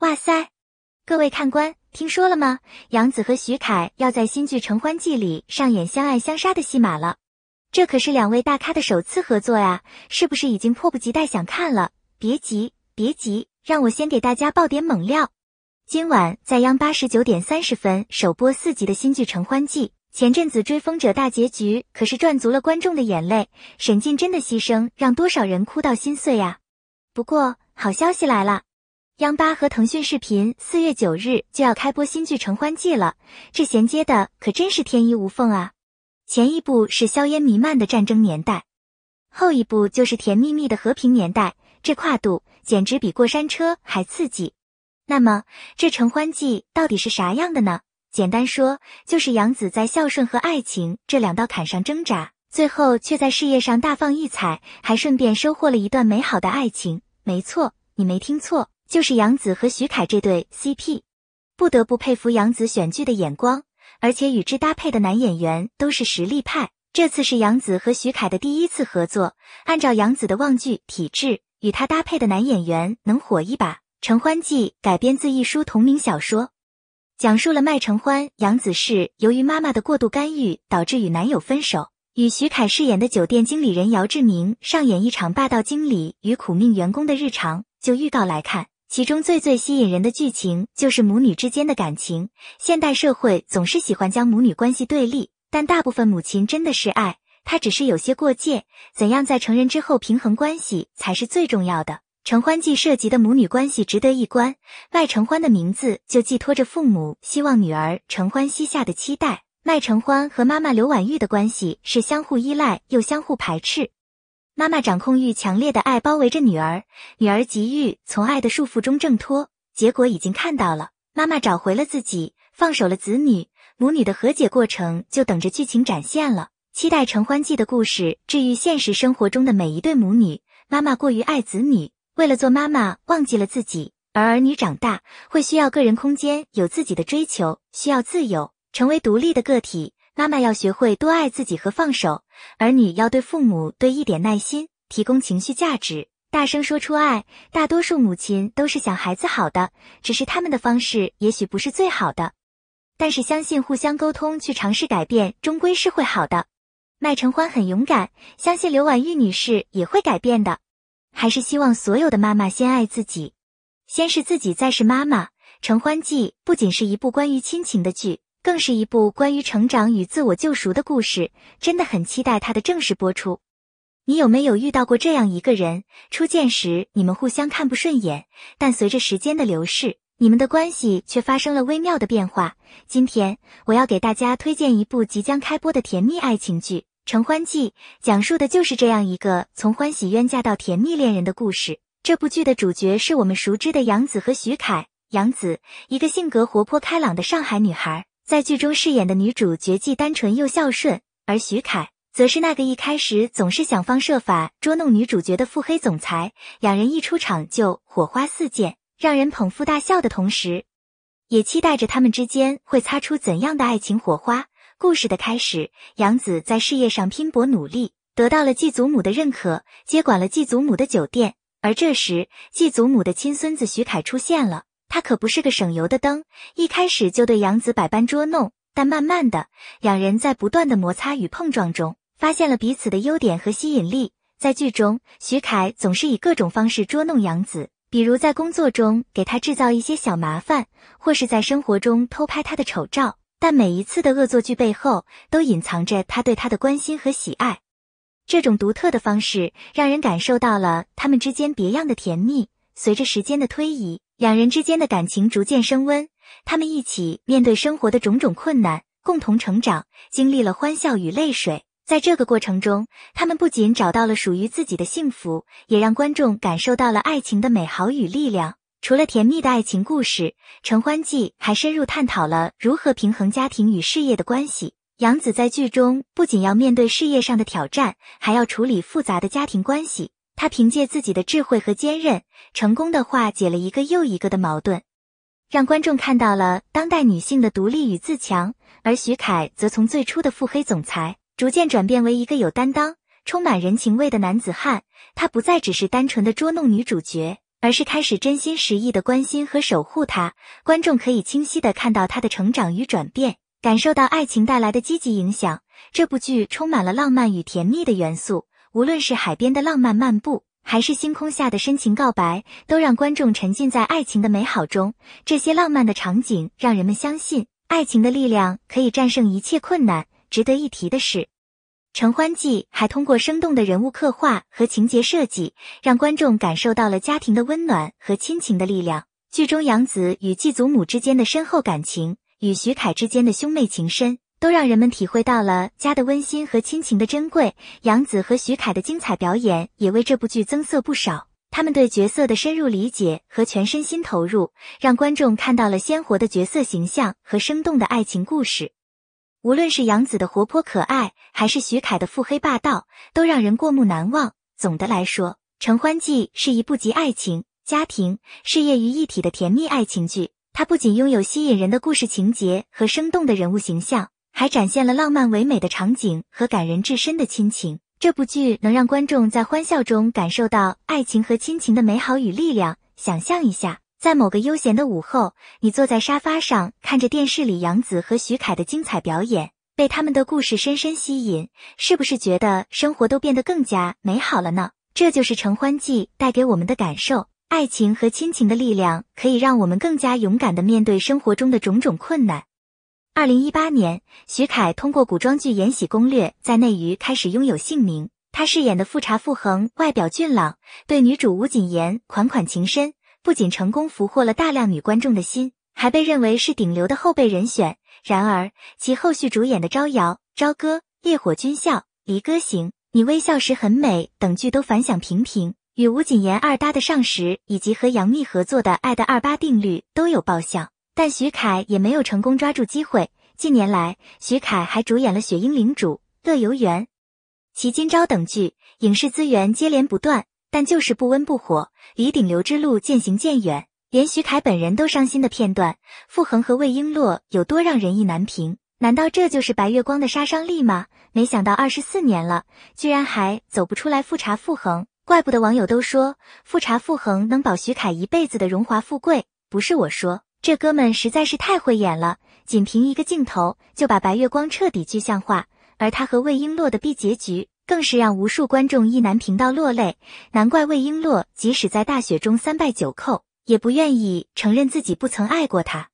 哇塞，各位看官，听说了吗？杨紫和徐凯要在新剧《承欢记》里上演相爱相杀的戏码了，这可是两位大咖的首次合作呀！是不是已经迫不及待想看了？别急，别急，让我先给大家爆点猛料。今晚在央八十九点三十分首播四集的新剧《承欢记》，前阵子《追风者》大结局可是赚足了观众的眼泪，沈静真的牺牲让多少人哭到心碎呀！不过好消息来了。央八和腾讯视频四月九日就要开播新剧《承欢记》了，这衔接的可真是天衣无缝啊！前一部是硝烟弥漫的战争年代，后一部就是甜蜜蜜的和平年代，这跨度简直比过山车还刺激。那么，这《承欢记》到底是啥样的呢？简单说，就是杨紫在孝顺和爱情这两道坎上挣扎，最后却在事业上大放异彩，还顺便收获了一段美好的爱情。没错，你没听错。就是杨紫和徐凯这对 CP，不得不佩服杨紫选剧的眼光，而且与之搭配的男演员都是实力派。这次是杨紫和徐凯的第一次合作，按照杨紫的望剧体质，与他搭配的男演员能火一把。《承欢记》改编自一书同名小说，讲述了麦承欢（杨紫是由于妈妈的过度干预导致与男友分手，与徐凯饰演的酒店经理人姚志明上演一场霸道经理与苦命员工的日常。就预告来看。其中最最吸引人的剧情就是母女之间的感情。现代社会总是喜欢将母女关系对立，但大部分母亲真的是爱她，只是有些过界。怎样在成人之后平衡关系才是最重要的？《承欢记》涉及的母女关系值得一观。麦承欢的名字就寄托着父母希望女儿承欢膝下的期待。麦承欢和妈妈刘婉玉的关系是相互依赖又相互排斥。妈妈掌控欲强烈的爱包围着女儿，女儿急于从爱的束缚中挣脱，结果已经看到了，妈妈找回了自己，放手了子女，母女的和解过程就等着剧情展现了。期待《承欢记》的故事治愈现实生活中的每一对母女。妈妈过于爱子女，为了做妈妈忘记了自己，而儿女长大会需要个人空间，有自己的追求，需要自由，成为独立的个体。妈妈要学会多爱自己和放手，儿女要对父母对一点耐心，提供情绪价值，大声说出爱。大多数母亲都是想孩子好的，只是他们的方式也许不是最好的。但是相信互相沟通，去尝试改变，终归是会好的。麦承欢很勇敢，相信刘婉玉女士也会改变的。还是希望所有的妈妈先爱自己，先是自己，再是妈妈。《承欢记》不仅是一部关于亲情的剧。更是一部关于成长与自我救赎的故事，真的很期待它的正式播出。你有没有遇到过这样一个人？初见时你们互相看不顺眼，但随着时间的流逝，你们的关系却发生了微妙的变化。今天我要给大家推荐一部即将开播的甜蜜爱情剧《成欢记》，讲述的就是这样一个从欢喜冤家到甜蜜恋人的故事。这部剧的主角是我们熟知的杨紫和许凯。杨紫，一个性格活泼开朗的上海女孩。在剧中饰演的女主绝技单纯又孝顺，而徐凯则是那个一开始总是想方设法捉弄女主角的腹黑总裁。两人一出场就火花四溅，让人捧腹大笑的同时，也期待着他们之间会擦出怎样的爱情火花。故事的开始，杨子在事业上拼搏努力，得到了继祖母的认可，接管了继祖母的酒店。而这时，继祖母的亲孙子徐凯出现了。他可不是个省油的灯，一开始就对杨子百般捉弄，但慢慢的，两人在不断的摩擦与碰撞中，发现了彼此的优点和吸引力。在剧中，徐凯总是以各种方式捉弄杨子，比如在工作中给他制造一些小麻烦，或是在生活中偷拍他的丑照。但每一次的恶作剧背后，都隐藏着他对他的关心和喜爱。这种独特的方式，让人感受到了他们之间别样的甜蜜。随着时间的推移。两人之间的感情逐渐升温，他们一起面对生活的种种困难，共同成长，经历了欢笑与泪水。在这个过程中，他们不仅找到了属于自己的幸福，也让观众感受到了爱情的美好与力量。除了甜蜜的爱情故事，《承欢记》还深入探讨了如何平衡家庭与事业的关系。杨紫在剧中不仅要面对事业上的挑战，还要处理复杂的家庭关系。他凭借自己的智慧和坚韧，成功的化解了一个又一个的矛盾，让观众看到了当代女性的独立与自强。而徐凯则从最初的腹黑总裁，逐渐转变为一个有担当、充满人情味的男子汉。他不再只是单纯的捉弄女主角，而是开始真心实意的关心和守护她。观众可以清晰的看到他的成长与转变，感受到爱情带来的积极影响。这部剧充满了浪漫与甜蜜的元素。无论是海边的浪漫漫步，还是星空下的深情告白，都让观众沉浸在爱情的美好中。这些浪漫的场景让人们相信，爱情的力量可以战胜一切困难。值得一提的是，《承欢记》还通过生动的人物刻画和情节设计，让观众感受到了家庭的温暖和亲情的力量。剧中，杨紫与继祖母之间的深厚感情，与徐凯之间的兄妹情深。都让人们体会到了家的温馨和亲情的珍贵。杨紫和徐凯的精彩表演也为这部剧增色不少。他们对角色的深入理解和全身心投入，让观众看到了鲜活的角色形象和生动的爱情故事。无论是杨紫的活泼可爱，还是徐凯的腹黑霸道，都让人过目难忘。总的来说，《承欢记》是一部集爱情、家庭、事业于一体的甜蜜爱情剧。它不仅拥有吸引人的故事情节和生动的人物形象。还展现了浪漫唯美的场景和感人至深的亲情。这部剧能让观众在欢笑中感受到爱情和亲情的美好与力量。想象一下，在某个悠闲的午后，你坐在沙发上，看着电视里杨紫和许凯的精彩表演，被他们的故事深深吸引，是不是觉得生活都变得更加美好了呢？这就是《承欢记》带给我们的感受。爱情和亲情的力量，可以让我们更加勇敢的面对生活中的种种困难。二零一八年，徐凯通过古装剧《延禧攻略》在内娱开始拥有姓名。他饰演的富察傅恒，外表俊朗，对女主吴谨言款款情深，不仅成功俘获了大量女观众的心，还被认为是顶流的后备人选。然而，其后续主演的《招摇》《朝歌》《烈火军校》《离歌行》《你微笑时很美》等剧都反响平平，与吴谨言二搭的《上时》以及和杨幂合作的《爱的二八定律》都有爆笑。但徐凯也没有成功抓住机会。近年来，徐凯还主演了《雪鹰领主》《乐游原》《齐今朝》等剧，影视资源接连不断，但就是不温不火，离顶流之路渐行渐远。连徐凯本人都伤心的片段，傅恒和魏璎珞有多让人意难平？难道这就是白月光的杀伤力吗？没想到二十四年了，居然还走不出来。富察傅恒，怪不得网友都说，富察傅恒能保徐凯一辈子的荣华富贵。不是我说。这哥们实在是太会演了，仅凭一个镜头就把白月光彻底具象化，而他和魏璎珞的必结局更是让无数观众意难平到落泪。难怪魏璎珞即使在大雪中三拜九叩，也不愿意承认自己不曾爱过他。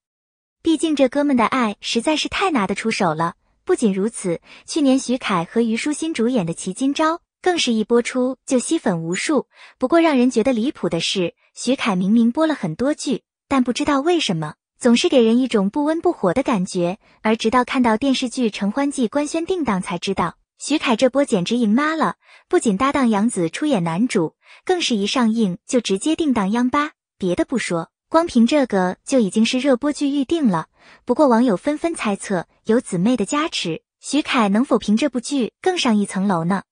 毕竟这哥们的爱实在是太拿得出手了。不仅如此，去年徐凯和虞书欣主演的《奇今朝》更是一播出就吸粉无数。不过让人觉得离谱的是，徐凯明明播了很多剧。但不知道为什么，总是给人一种不温不火的感觉。而直到看到电视剧《承欢记》官宣定档，才知道徐凯这波简直赢麻了。不仅搭档杨紫出演男主，更是一上映就直接定档央八。别的不说，光凭这个就已经是热播剧预定了。不过网友纷纷猜测，有姊妹的加持，徐凯能否凭这部剧更上一层楼呢？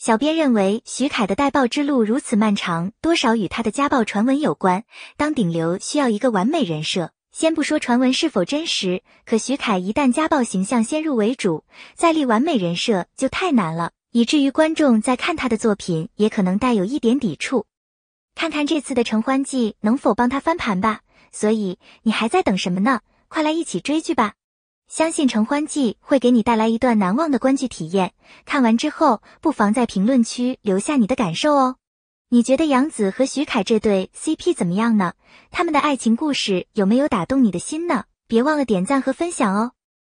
小编认为，徐凯的带爆之路如此漫长，多少与他的家暴传闻有关。当顶流需要一个完美人设，先不说传闻是否真实，可徐凯一旦家暴形象先入为主，再立完美人设就太难了，以至于观众在看他的作品也可能带有一点抵触。看看这次的《承欢记》能否帮他翻盘吧。所以你还在等什么呢？快来一起追剧吧！相信《承欢记》会给你带来一段难忘的观剧体验。看完之后，不妨在评论区留下你的感受哦。你觉得杨紫和许凯这对 CP 怎么样呢？他们的爱情故事有没有打动你的心呢？别忘了点赞和分享哦。